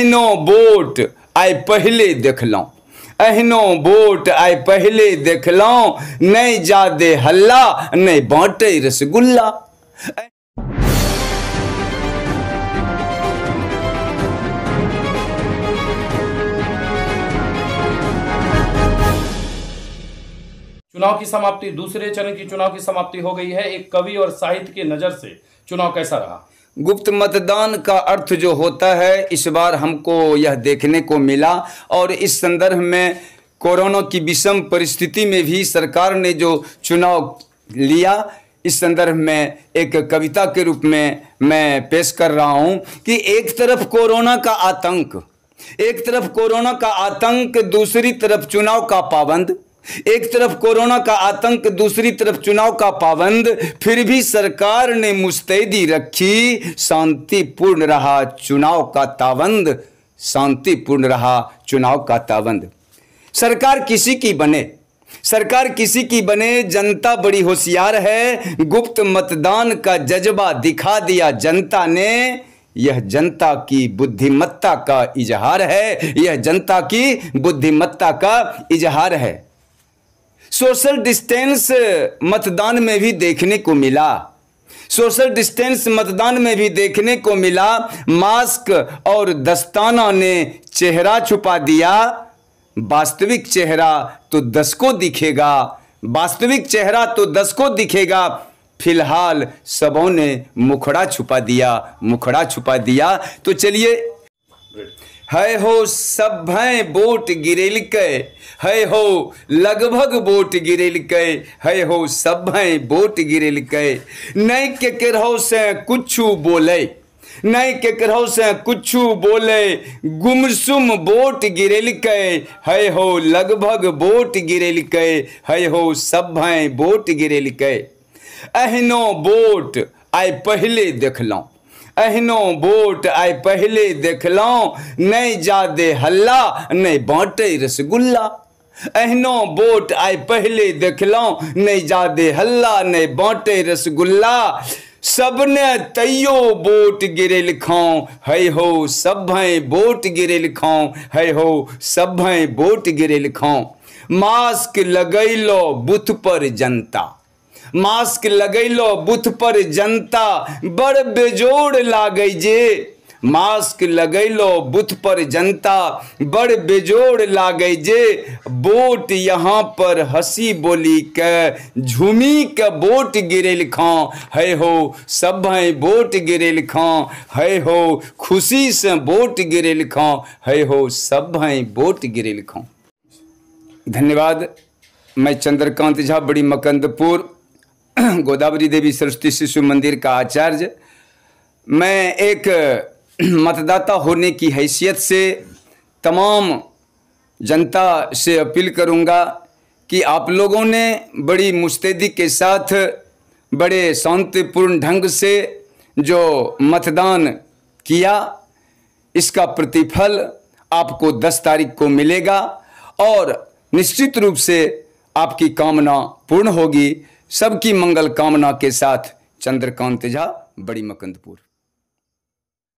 एहनो बोट आई पहले देखलहुँ एहनो बोट आई पहले देखलहुँ नहीं जादे हल्ला नहीं बाँटे रसगुल्ला चुनाव की समाप्ति दूसरे चरण की चुनाव की समाप्ति हो गई है एक कवि और साहित्य के नजर से चुनाव कैसा रहा गुप्त मतदान का अर्थ जो होता है इस बार हमको यह देखने को मिला और इस संदर्भ में कोरोना की विषम परिस्थिति में भी सरकार ने जो चुनाव लिया इस संदर्भ में एक कविता के रूप में मैं पेश कर रहा हूँ कि एक तरफ कोरोना का आतंक एक तरफ कोरोना का आतंक दूसरी तरफ चुनाव का पाबंद एक तरफ कोरोना का आतंक दूसरी तरफ चुनाव का पाबंद फिर भी सरकार ने मुस्तैदी रखी शांतिपूर्ण रहा चुनाव का ताबंद शांतिपूर्ण रहा चुनाव का ताबंद सरकार किसी की बने सरकार किसी की बने जनता बड़ी होशियार है गुप्त मतदान का जज्बा दिखा दिया जनता ने यह जनता की बुद्धिमत्ता का इजहार है यह जनता की बुद्धिमत्ता का इजहार है सोशल डिस्टेंस मतदान में भी देखने को मिला सोशल डिस्टेंस मतदान में भी देखने को मिला मास्क और दस्ताना ने चेहरा छुपा दिया वास्तविक चेहरा तो दस को दिखेगा वास्तविक चेहरा तो दस को दिखेगा फिलहाल सबों ने मुखड़ा छुपा दिया मुखड़ा छुपा दिया तो चलिए है हो सब भय बोट गिरेल कै है हो लगभग बोट गिरेल कै है हो सब भय बोट गिरेल कै नय के केरहो से कुछ बोले नय के केरहो से कुछू बोले गुमसुम बोट गिरेल कै है हो लगभग बोट गिरेल कै है हो सब भय बोट गिरेल कै अहनो बोट आय पहले देखलों अहनो बोट आई पहले देखलाऊं नहीं जादे हल्ला नहीं बांटे रसगुल्ला अहनो बोट आई पहले देखलाऊं नहीं जादे हल्ला नहीं बांटे रसगुल्ला सबने तैयो बोट गिरे लिखाऊं है हो सभें बोट गिरल लिखाऊं है हो सभें बोट गिरे लिखाऊं मास्क लगैलो बुथ पर जनता मास्क लगेलो बूथ पर जनता बड़ बेजोड़ लागै जे मास्क लगैलो बूथ पर जनता बड़ बेजोड़ लागै जे वोट यहाँ पर हंसी बोली के झूमी के वोट गिरेल है हो सब वोट गिरेल खाँ है हो खुशी से वोट गिरेल खाँ है हो सब वोट गिरेल धन्यवाद मैं चंद्रकांत झा बड़ी मकंदपुर गोदावरी देवी सरस्वती शिशु मंदिर का आचार्य मैं एक मतदाता होने की हैसियत से तमाम जनता से अपील करूंगा कि आप लोगों ने बड़ी मुस्तैदी के साथ बड़े शांतिपूर्ण ढंग से जो मतदान किया इसका प्रतिफल आपको 10 तारीख को मिलेगा और निश्चित रूप से आपकी कामना पूर्ण होगी सबकी मंगल कामना के साथ चंद्रकांत झा बड़ी मकंदपुर